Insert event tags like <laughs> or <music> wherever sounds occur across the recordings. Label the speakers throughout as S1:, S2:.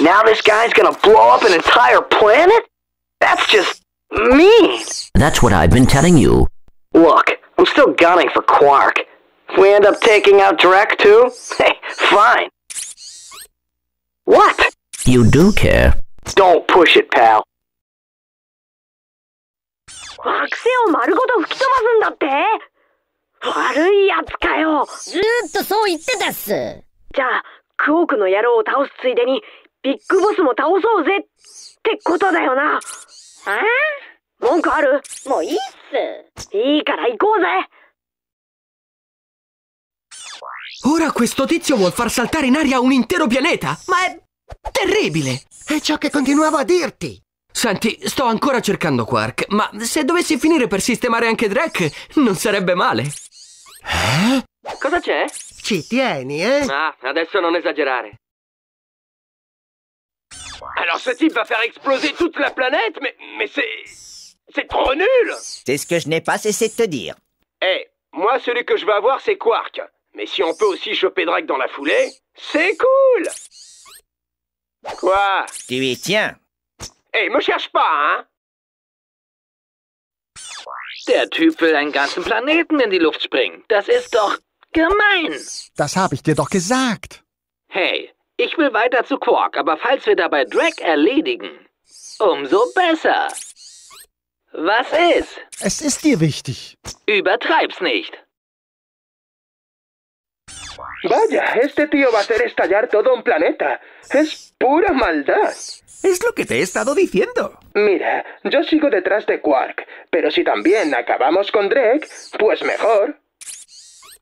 S1: Now this guy's gonna blow up an entire planet? That's just mean. That's what I've been telling you. Look, I'm still gunning for Quark. If we end up taking out Drek too, <laughs> hey, fine. What? You do care. Don't push it, pal. 惑星を丸ごと吹き飛ばすんだって悪いやつかよずーっとそう言ってたっすじゃあクオークの野郎を倒すついでにビッグボスも倒そうぜってことだよな。え文句あるもういいっす。いいから行こうぜ。Ora questo tizio vuol far saltare in aria un intero pianeta? Ma è terribile! È ciò che continuavo a dirti! Senti, sto ancora cercando Quark, ma se dovessi finire per sistemare anche Drake, non sarebbe male. Eh? Cosa c'è? Ci tieni, eh? Ah, adesso non esagerare. Alors ce type va faire exploser toute la planète, mais, mais c'est... C'est trop nul C'est ce que je n'ai pas cessé de te dire. Eh, hey, moi celui que je veux avoir c'est Quark. Mais si on peut aussi choper Drake dans la foulée, c'est cool Quoi Tu y tiens Eh, hey, me cherche pas, hein Der Typ will einen ganzen Planeten in die Luft springen. Das ist doch gemein. Das habe ich dir doch gesagt. Hey, Ich will weiter zu Quark, aber falls wir dabei Drake erledigen, umso besser. Was ist? Es ist dir wichtig. Übertreib's nicht. Vaya, este tío va a hacer estallar todo un planeta. Es pura maldad. Es lo que te he estado diciendo. Mira, yo sigo detrás de Quark, pero si también acabamos con Drake, pues mejor.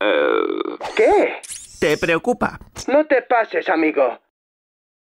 S1: Uh... ¿Qué? te preocupa. No te pases, amigo.